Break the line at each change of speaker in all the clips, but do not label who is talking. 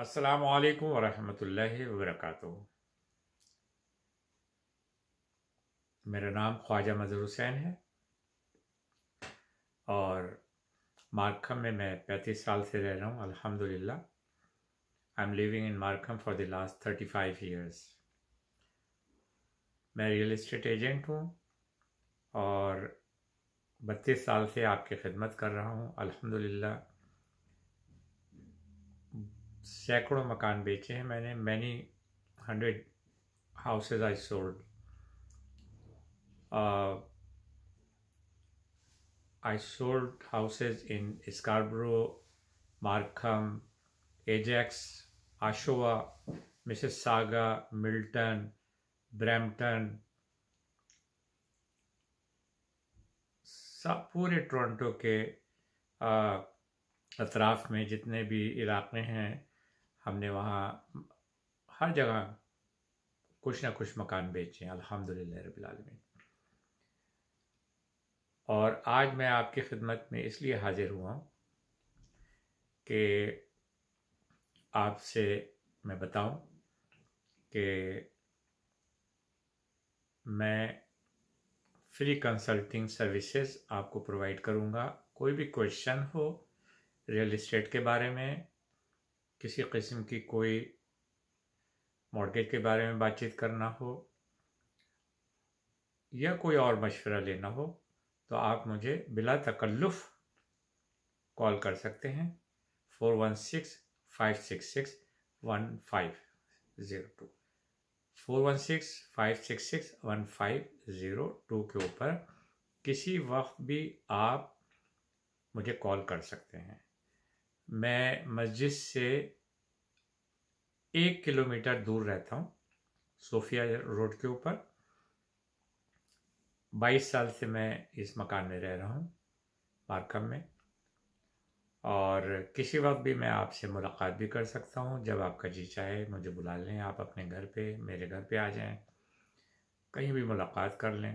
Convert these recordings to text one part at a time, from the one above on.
असलकम वालेकुम वरहमतुल्लाहि मेरा नाम ख्वाजा मज़र हुसैन है और मारखम में मैं पैंतीस साल से रह रहा हूँ अल्हम्दुलिल्लाह I am living in Markham for the last thirty five years मैं रियल इस्टेट एजेंट हूँ और बत्तीस साल से आपकी खिदमत कर रहा हूँ अल्हम्दुलिल्लाह सैकड़ों मकान बेचे हैं मैंने many hundred houses I sold I sold houses in Scarborough Markham Ajax Oshawa Mississauga Milton Brampton सब पूरे टोरंटो के uh, अतराफ में जितने भी इलाक़े हैं हमने वहाँ हर जगह कुछ ना कुछ मकान बेचे हैं अल्हम्दुलिल्लाह रब्बिल और आज मैं आपकी खिदमत में इसलिए हाज़िर हुआ हूँ कि आपसे मैं बताऊं कि मैं फ्री कंसल्टिंग सर्विसेज आपको प्रोवाइड करूंगा कोई भी क्वेश्चन हो रियल इस्टेट के बारे में किसी किस्म की कोई मॉडगेज के बारे में बातचीत करना हो या कोई और मशवरा लेना हो तो आप मुझे बिला तकल्लुफ़ कॉल कर सकते हैं four one six five six six one five zero two four one six five six six one five zero two के ऊपर किसी वक्त भी आप मुझे कॉल कर सकते हैं मैं मस्जिद से एक किलोमीटर दूर रहता हूँ सोफिया रोड के ऊपर 22 साल से मैं इस मकान में रह रहा हूँ मार्कम में और किसी वक्त भी मैं आपसे मुलाकात भी कर सकता हूँ जब आपका जी चाहे मुझे बुला लें आप अपने घर पे मेरे घर पे आ जाएं कहीं भी मुलाकात कर लें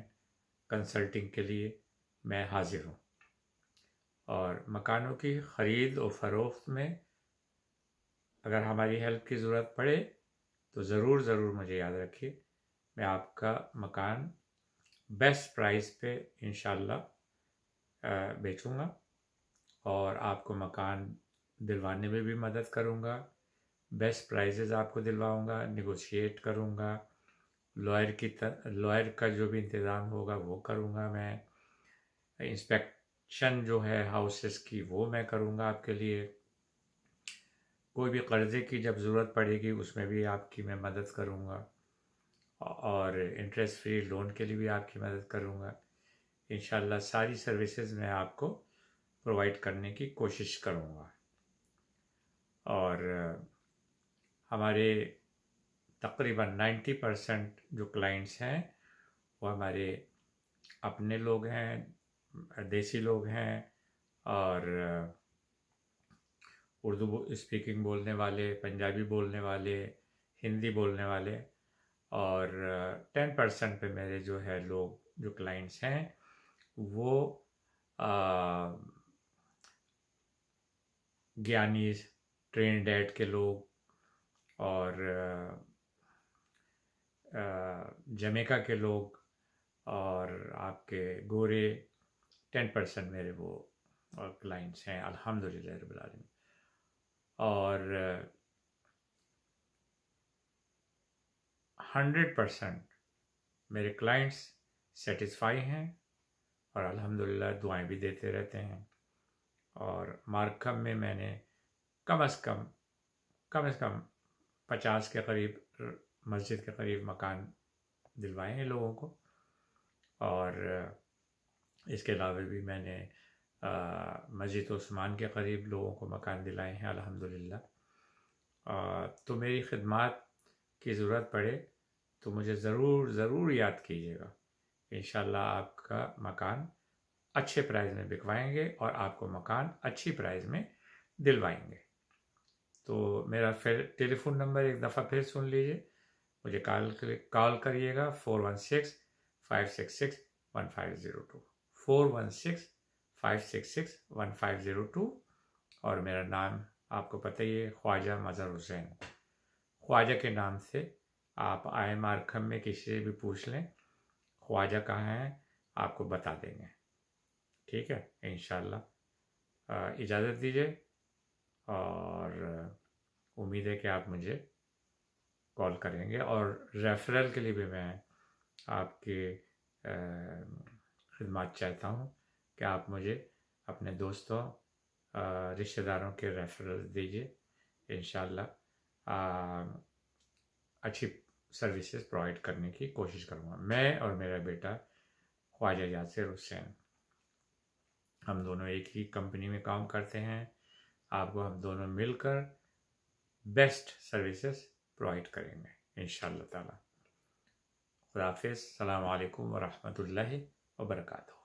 कंसल्टिंग के लिए मैं हाजिर हूँ और मकानों की ख़रीद और फ़रोख्त में अगर हमारी हेल्प की ज़रूरत पड़े तो ज़रूर ज़रूर मुझे याद रखिए मैं आपका मकान बेस्ट प्राइस पे इन बेचूंगा और आपको मकान दिलवाने में भी मदद करूँगा बेस्ट प्राइजेज आपको दिलवाऊँगा निगोशिएट करूँगा लॉयर की लॉयर का जो भी इंतज़ाम होगा वो करूँगा मैं इंस्पेक्ट चंद जो है हाउसेस की वो मैं करूँगा आपके लिए कोई भी कर्ज़े की जब ज़रूरत पड़ेगी उसमें भी आपकी मैं मदद करूँगा और इंटरेस्ट फ्री लोन के लिए भी आपकी मदद करूँगा इन सारी सर्विसेज मैं आपको प्रोवाइड करने की कोशिश करूँगा और हमारे तकरीबन 90 परसेंट जो क्लाइंट्स हैं वो हमारे अपने लोग हैं देसी लोग हैं और उर्दू स्पीकिंग बोलने वाले पंजाबी बोलने वाले हिंदी बोलने वाले और टेन परसेंट पे मेरे जो है लोग जो क्लाइंट्स हैं वो ज्ञानी ट्रेन डेट के लोग और जमेका के लोग और आपके गोरे टेन परसेंट मेरे वो क्लाइंट्स हैं अल्हम्दुलिल्लाह रब्बिल आलमीन और हंड्रेड परसेंट मेरे क्लाइंट्स सेटिस्फाई हैं और अल्हम्दुलिल्लाह दुआएं भी देते रहते हैं और मार्कम में मैंने कम अज़ कम कम अज़ कम पचास के करीब मस्जिद के करीब मकान दिलवाए हैं लोगों को और इसके अलावा भी मैंने मस्जिद ओस्मान के करीब लोगों को मकान दिलाए हैं अल्हम्दुलिल्लाह तो मेरी खदमात की ज़रूरत पड़े तो मुझे ज़रूर ज़रूर याद कीजिएगा इन आपका मकान अच्छे प्राइस में बिकवाएंगे और आपको मकान अच्छी प्राइस में दिलवाएंगे तो मेरा फिर टेलीफोन नंबर एक दफ़ा फिर सुन लीजिए मुझे कॉल कॉल करिएगा four one six five six six one five zero two four one six five six six one five zero two और मेरा नाम आपको पता ही है ख्वाजा मज़हर हुसैन ख्वाजा के नाम से आप आए मार्खम में किसी से भी पूछ लें ख्वाजा कहाँ हैं आपको बता देंगे ठीक है इन इजाज़त दीजिए और उम्मीद है कि आप मुझे कॉल करेंगे और रेफरल के लिए भी मैं आपके खिदमत चाहता हूँ कि आप मुझे अपने दोस्तों रिश्तेदारों के रेफरल दीजिए इन अच्छी सर्विसेज प्रोवाइड करने की कोशिश करूँगा मैं और मेरा बेटा ख्वाजा यासिर हुसैन हम दोनों एक ही कंपनी में काम करते हैं आपको हम दोनों मिलकर बेस्ट सर्विसेज प्रोवाइड करेंगे इन ताला खुदाफिज सलाम वबरकू